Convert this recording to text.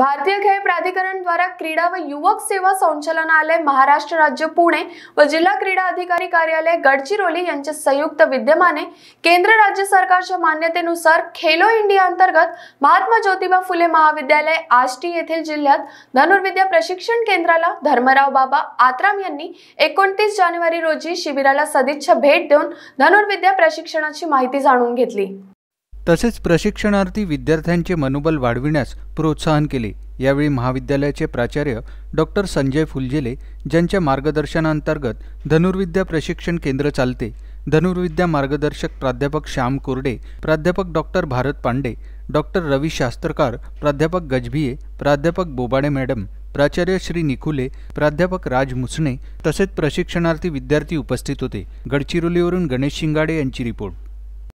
भारतीय खेळ प्राधिकरण द्वारा क्रीडा व युवक सेवा संचालनालय महाराष्ट्र राज्य पुणे व जिल्हा क्रीडा अधिकारी कार्यालय गडचिरोली यांच्या संयुक्त विद्यमाने केंद्र राज्य सरकारच्या मान्यतेनुसार खेलो इंडिया अंतर्गत महात्मा ज्योतिबा फुले महाविद्यालय आष्टी येथील जिल्ह्यात धनुर्विद्या प्रशिक्षण केंद्राला धर्मराव बाबा आत्राम यांनी एकोणतीस जानेवारी रोजी शिबिराला सदिच्छा भेट देऊन धनुर्विद्या प्रशिक्षणाची माहिती जाणून घेतली तसेच प्रशिक्षणार्थी विद्यार्थ्यांचे मनोबल वाढविण्यास प्रोत्साहन केले यावेळी महाविद्यालयाचे प्राचार्य डॉक्टर संजय फुलजेले ज्यांच्या मार्गदर्शनांतर्गत धनुर्विद्या प्रशिक्षण केंद्र चालते धनुर्विद्या मार्गदर्शक प्राध्यापक श्याम कोरडे प्राध्यापक डॉक्टर भारत पांडे डॉक्टर रवी शास्त्रकार प्राध्यापक गजभिये प्राध्यापक बोबाडे मॅडम प्राचार्य श्री निकुले प्राध्यापक राज मुसणे तसेच प्रशिक्षणार्थी विद्यार्थी उपस्थित होते गडचिरोलीवरून गणेश शिंगाडे यांची रिपोर्ट